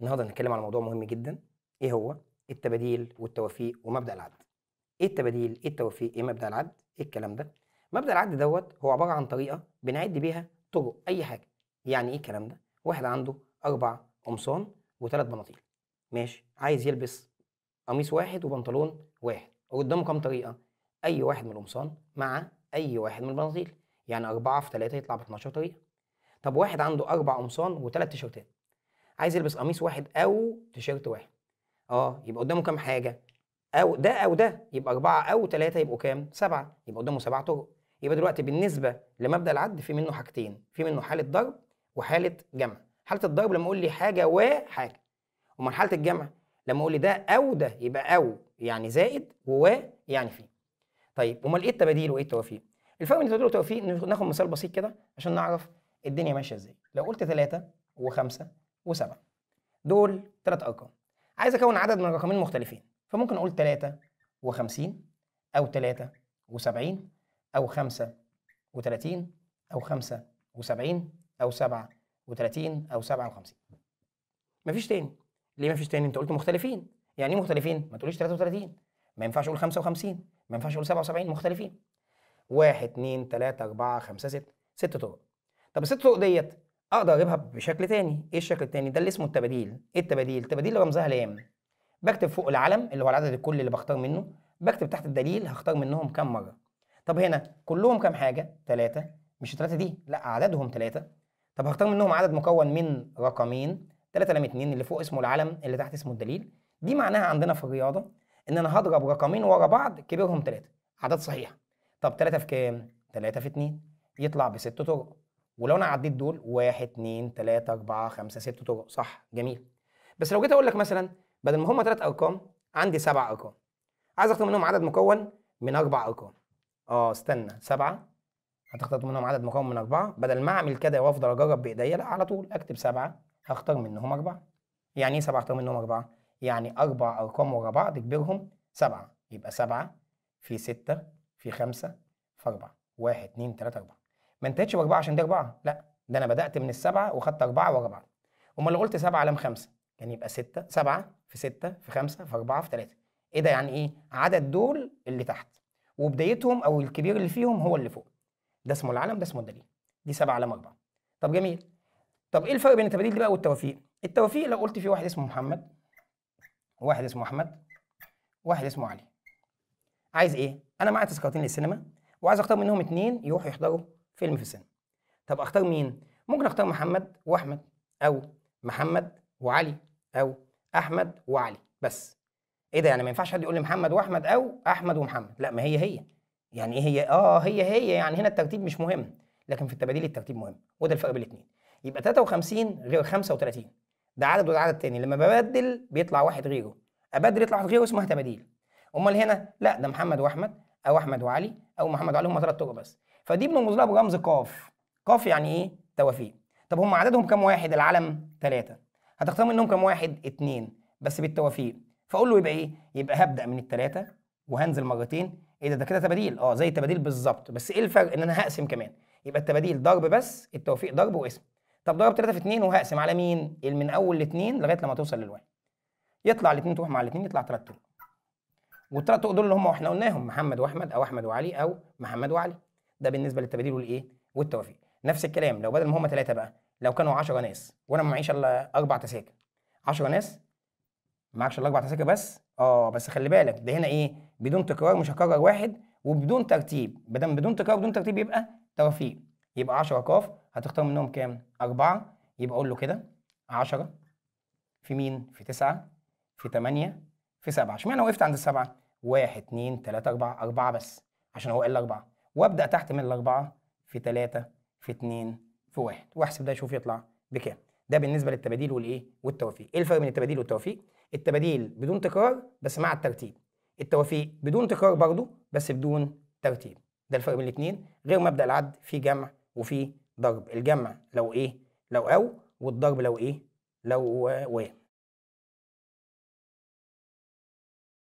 النهارده هنتكلم على موضوع مهم جدا ايه هو التباديل والتوافيق ومبدا العد ايه التباديل ايه التوافيق ايه مبدا العد ايه الكلام ده مبدا العد دوت هو عباره عن طريقه بنعد بيها طرق اي حاجه يعني ايه الكلام ده واحد عنده اربع قمصان وثلاث بناطيل ماشي عايز يلبس قميص واحد وبنطلون واحد وقدامه كام طريقه اي واحد من القمصان مع اي واحد من البناطيل يعني أربعة في ثلاثة يطلع ب 12 طريقة طب واحد عنده أربع قمصان وثلاث تيشرتات عايز يلبس قميص واحد او تيشيرت واحد اه يبقى قدامه كام حاجه او ده او ده يبقى اربعه او ثلاثه يبقوا كام سبعه يبقى قدامه سبع طرق يبقى دلوقتي بالنسبه لمبدا العد في منه حاجتين في منه حاله ضرب وحاله جمع حاله الضرب لما اقول لي حاجه وحاجه امال حاله الجمع لما اقول لي ده او ده يبقى او يعني زائد ووا يعني في طيب امال ايه التباديل وايه التوافيق الفرق بين التباديل والتوافيق ناخد مثال بسيط كده عشان نعرف الدنيا ماشيه ازاي لو قلت ثلاثة وخمسة و7 دول ثلاث ارقام عايز اكون عدد من الرقمين مختلفين فممكن اقول 53 او 73 او 35 او 75 او 37 او 57 مفيش تاني ليه مفيش تاني انت قلت مختلفين يعني ايه مختلفين ما تقوليش 33 ما ينفعش اقول 55 ما ينفعش اقول 77 مختلفين 1 2 3 4 5 6 ست طرق طب الست طرق ديت اقدر اجيبها بشكل تاني ايه الشكل التاني ده اللي اسمه التباديل ايه التباديل التباديل رمزها لام بكتب فوق العلم اللي هو العدد الكلي اللي بختار منه بكتب تحت الدليل هختار منهم كام مره طب هنا كلهم كام حاجه 3 مش 3 دي لا عددهم 3 طب هختار منهم عدد مكون من رقمين 3 لام 2 اللي فوق اسمه العلم اللي تحت اسمه الدليل دي معناها عندنا في الرياضه ان انا هضرب رقمين ورا بعض كبيرهم 3 عدد صحيح طب 3 في كام 3 في 2 يطلع بست طرق ولو انا عديت دول واحد اتنين تلاته اربعه خمسه 6 طرق صح جميل بس لو جيت اقول لك مثلا بدل ما هم ثلاث ارقام عندي سبع ارقام عايز اختار منهم عدد مكون من اربع ارقام اه استنى سبعه هتختار منهم عدد مكون من اربعه بدل ما اعمل كده وافضل اجرب بايديا لا على طول اكتب سبعه هختار منهم اربعه يعني ايه سبعه اختار منهم اربعه؟ يعني اربع ارقام ورا بعض كبيرهم سبعه يبقى سبعه في سته في خمسه في اربعه واحد اتنين تلاته اربعه ما انتهتش باربعه عشان دي اربعه لا ده انا بدات من السبعه وخدت اربعه ورا بعض امال لو قلت سبعه لام خمسه كان يعني يبقى سته سبعه في سته في خمسه في اربعه في ثلاثه ايه ده يعني ايه؟ عدد دول اللي تحت وبدايتهم او الكبير اللي فيهم هو اللي فوق ده اسمه العلم ده اسمه الدليل دي سبعه لام اربعه طب جميل طب ايه الفرق بين التباديل دي بقى والتوافيق؟ التوافيق لو قلت في واحد اسمه محمد واحد اسمه احمد واحد اسمه علي عايز ايه؟ انا معايا تذكرتين للسينما وعايز اختار منهم اثنين يروحوا يحضروا فيلم في السينما طب اختار مين ممكن اختار محمد واحمد او محمد وعلي او احمد وعلي بس ايه ده يعني ما ينفعش حد يقول لي محمد واحمد او احمد ومحمد لا ما هي هي يعني ايه هي اه هي هي يعني هنا الترتيب مش مهم لكن في التباديل الترتيب مهم وده الفرق بين الاثنين يبقى 53 غير 35 ده عدد وده عدد تاني لما ببدل بيطلع واحد غيره ابدل يطلع واحد غيره اسمها تباديل امال هنا لا ده محمد واحمد او احمد وعلي او محمد وعلي هم ثلاث طرق بس فدي بنرمز لها برمز قاف قاف يعني ايه توافيق طب هم عددهم كام واحد العلم ثلاثة هتختار منهم كام واحد اتنين بس بالتوافيق فاقول له يبقى ايه يبقى هبدا من الثلاثه وهنزل مرتين ايه ده ده كده تباديل اه زي التباديل بالظبط بس ايه الفرق ان انا هقسم كمان يبقى التباديل ضرب بس التوفيق ضرب واسم طب ضرب 3 في 2 وهقسم على مين من اول الاثنين لغايه لما توصل للواحد يطلع الاثنين تروح مع الاثنين يطلع ثلاث طرق والثلاث طرق دول اللي هم احنا قلناهم محمد واحمد او احمد وعلي او محمد وعلي ده بالنسبه للتبادل والايه والتوافيق نفس الكلام لو بدل ما هم ثلاثه بقى لو كانوا 10 ناس وانا ما معيش الا اربع تذاكر 10 ناس معكش الا اربع تذاكر بس اه بس خلي بالك ده هنا ايه بدون تكرار مش هكرر واحد وبدون ترتيب بدل بدون تكرار بدون ترتيب يبقى توافيق يبقى 10 قاف هتختار منهم كام اربعه يبقى اقول له كده 10 في مين في 9 في 8 في 7 اشمعنى وقفت عند السبعه 1 2 3 4 4 بس عشان هو قال لي 4 وابدا تحت من الاربعه في ثلاثه في اثنين في واحد واحسب ده شوف يطلع بكام ده بالنسبه للتباديل والايه والتوافيق ايه الفرق بين التباديل والتوافيق التباديل بدون تكرار بس مع الترتيب التوافيق بدون تكرار برضه بس بدون ترتيب ده الفرق بين الاثنين غير مبدا العد في جمع وفي ضرب الجمع لو ايه لو او والضرب لو ايه لو و